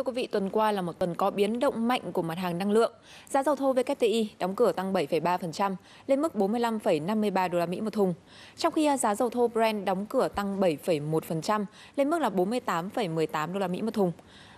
Thưa quý vị, tuần qua là một tuần có biến động mạnh của mặt hàng năng lượng. Giá dầu thô WTI đóng cửa tăng 7,3% lên mức 45,53 đô la Mỹ một thùng, trong khi à, giá dầu thô Brent đóng cửa tăng 7,1% lên mức là 48,18 đô la Mỹ một thùng.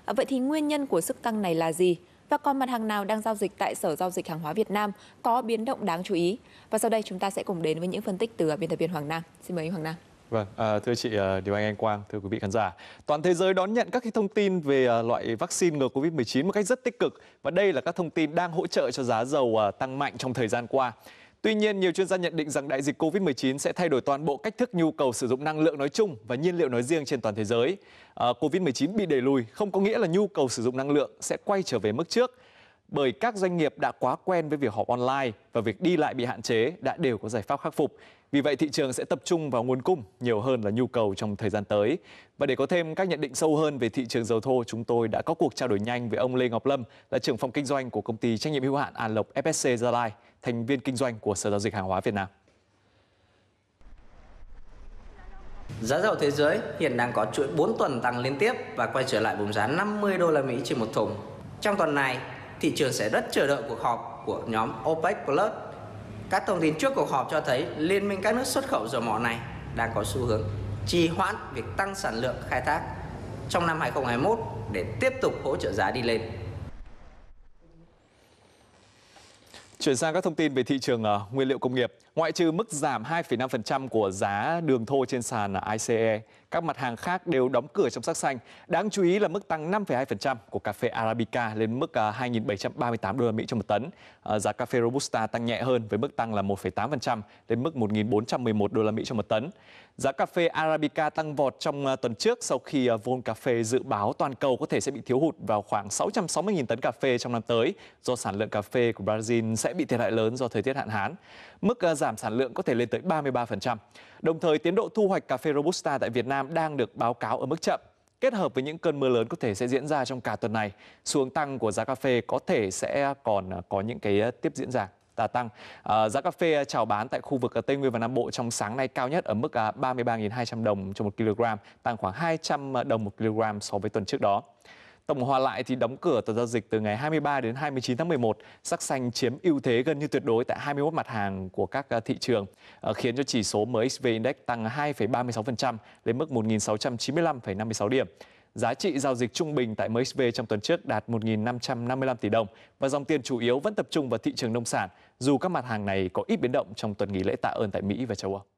À, vậy thì nguyên nhân của sức tăng này là gì? Và còn mặt hàng nào đang giao dịch tại Sở Giao dịch Hàng hóa Việt Nam có biến động đáng chú ý? Và sau đây chúng ta sẽ cùng đến với những phân tích từ biên tập viên Hoàng Nam. Xin mời anh Hoàng Nam. Vâng, ờ, thưa chị ờ, Điều Anh Anh Quang, thưa quý vị khán giả. Toàn thế giới đón nhận các cái thông tin về ờ, loại vaccine ngừa Covid-19 một cách rất tích cực và đây là các thông tin đang hỗ trợ cho giá dầu tăng mạnh trong thời gian qua. Tuy nhiên, nhiều chuyên gia nhận định rằng đại dịch Covid-19 sẽ thay đổi toàn bộ cách thức nhu cầu sử dụng năng lượng nói chung và nhiên liệu nói riêng trên toàn thế giới. Covid-19 bị đẩy lùi không có nghĩa là nhu cầu sử dụng năng lượng sẽ quay trở về mức trước bởi các doanh nghiệp đã quá quen với việc họp online và việc đi lại bị hạn chế đã đều có giải pháp khắc phục. Vì vậy thị trường sẽ tập trung vào nguồn cung nhiều hơn là nhu cầu trong thời gian tới. Và để có thêm các nhận định sâu hơn về thị trường dầu thô, chúng tôi đã có cuộc trao đổi nhanh với ông Lê Ngọc Lâm là trưởng phòng kinh doanh của công ty trách nhiệm hữu hạn An Lộc FSC Gia Lai, thành viên kinh doanh của Sở Giao dịch Hàng hóa Việt Nam. Giá dầu thế giới hiện đang có chuỗi 4 tuần tăng liên tiếp và quay trở lại vùng giá 50 đô la Mỹ trên một thùng. Trong tuần này, thị trường sẽ rất chờ đợi cuộc họp của nhóm OPEC Plus. Các thông tin trước cuộc họp cho thấy Liên minh các nước xuất khẩu dầu mỏ này đang có xu hướng trì hoãn việc tăng sản lượng khai thác trong năm 2021 để tiếp tục hỗ trợ giá đi lên. Chuyển sang các thông tin về thị trường uh, nguyên liệu công nghiệp. Ngoại trừ mức giảm 2,5% của giá đường thô trên sàn ICE, các mặt hàng khác đều đóng cửa trong sắc xanh. Đáng chú ý là mức tăng 5,2% của cà phê Arabica lên mức 2.738 à, đô la Mỹ cho một tấn. À, giá cà phê Robusta tăng nhẹ hơn với mức tăng là 1,8% lên mức 1.411 đô la Mỹ cho một tấn. Giá cà phê Arabica tăng vọt trong à, tuần trước sau khi Von Cà phê dự báo toàn cầu có thể sẽ bị thiếu hụt vào khoảng 660.000 tấn cà phê trong năm tới do sản lượng cà phê của Brazil sẽ bị thiệt hại lớn do thời tiết hạn hán. Mức giảm sản lượng có thể lên tới 33%. Đồng thời, tiến độ thu hoạch cà phê Robusta tại Việt Nam đang được báo cáo ở mức chậm. Kết hợp với những cơn mưa lớn có thể sẽ diễn ra trong cả tuần này, xuống tăng của giá cà phê có thể sẽ còn à, có những cái à, tiếp diễn ra đà tăng. À, giá cà phê chào bán tại khu vực Tây Nguyên và Nam Bộ trong sáng nay cao nhất ở mức 33.200 à, đồng cho 1 kg, tăng khoảng 200 đồng 1 kg so với tuần trước đó. Tổng hòa lại thì đóng cửa tuần giao dịch từ ngày 23 đến 29 tháng 11, sắc xanh chiếm ưu thế gần như tuyệt đối tại 21 mặt hàng của các à, thị trường, ờ, khiến cho chỉ số MXV Index tăng 2,36% lên mức 1.695,56 điểm. Giá trị giao dịch trung bình tại MXV trong tuần trước đạt 1.555 tỷ đồng và dòng tiền chủ yếu vẫn tập trung vào thị trường nông sản, dù các mặt hàng này có ít biến động trong tuần nghỉ lễ tạ ơn tại Mỹ và châu Âu.